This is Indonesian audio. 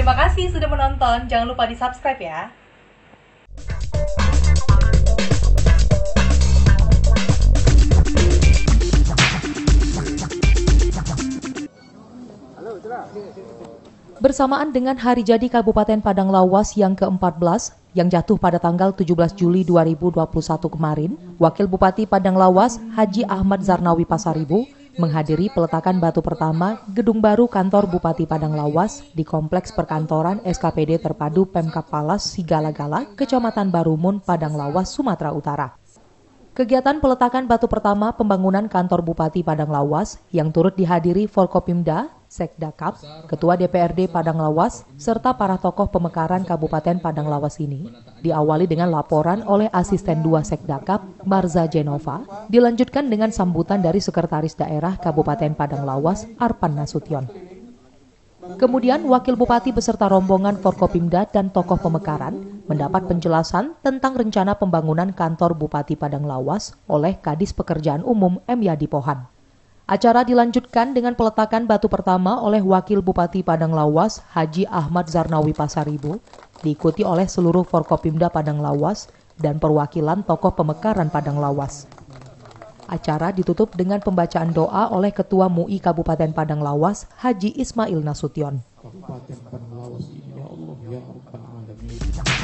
Terima kasih sudah menonton. Jangan lupa di subscribe ya. Bersamaan dengan hari jadi Kabupaten Padang Lawas yang ke-14 yang jatuh pada tanggal 17 Juli 2021 kemarin, Wakil Bupati Padang Lawas Haji Ahmad Zarnawi Pasaribu menghadiri peletakan batu pertama gedung baru kantor Bupati Padang Lawas di Kompleks Perkantoran SKPD Terpadu Pemkap Palas Sigala-Gala, Kecamatan Barumun, Padang Lawas, Sumatera Utara. Kegiatan peletakan batu pertama pembangunan kantor Bupati Padang Lawas yang turut dihadiri Forkopimda, Sekda Kap, Ketua DPRD Padang Lawas, serta para tokoh pemekaran Kabupaten Padang Lawas ini diawali dengan laporan oleh Asisten 2 Sekda Kap, Marza Jenova, dilanjutkan dengan sambutan dari Sekretaris Daerah Kabupaten Padang Lawas, Arpan Nasution. Kemudian Wakil Bupati beserta rombongan Forkopimda dan tokoh pemekaran mendapat penjelasan tentang rencana pembangunan kantor Bupati Padang Lawas oleh Kadis Pekerjaan Umum M. Yadi Pohan. Acara dilanjutkan dengan peletakan batu pertama oleh Wakil Bupati Padang Lawas Haji Ahmad Zarnawi Pasaribu, diikuti oleh seluruh Forkopimda Padang Lawas dan perwakilan tokoh pemekaran Padang Lawas. Acara ditutup dengan pembacaan doa oleh Ketua MUI Kabupaten Padang Lawas Haji Ismail Nasution. Kabupaten Padang Lawas, ya Allah, ya